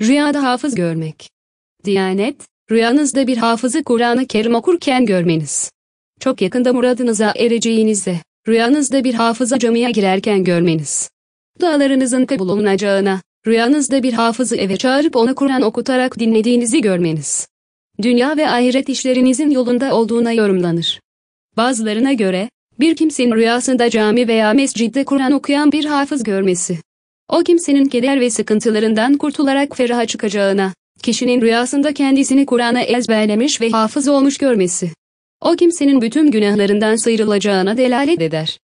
Rüyada hafız görmek. Diyanet, rüyanızda bir hafızı Kur'an-ı Kerim okurken görmeniz. Çok yakında muradınıza ereceğinizi, rüyanızda bir hafıza camiye girerken görmeniz. Dualarınızın kabul olunacağına, rüyanızda bir hafızı eve çağırıp ona Kur'an okutarak dinlediğinizi görmeniz. Dünya ve ahiret işlerinizin yolunda olduğuna yorumlanır. Bazılarına göre, bir kimsenin rüyasında cami veya mescidde Kur'an okuyan bir hafız görmesi, o kimsenin keder ve sıkıntılarından kurtularak feraha çıkacağına, kişinin rüyasında kendisini Kur'an'a ezberlemiş ve hafız olmuş görmesi, o kimsenin bütün günahlarından sıyrılacağına delalet eder.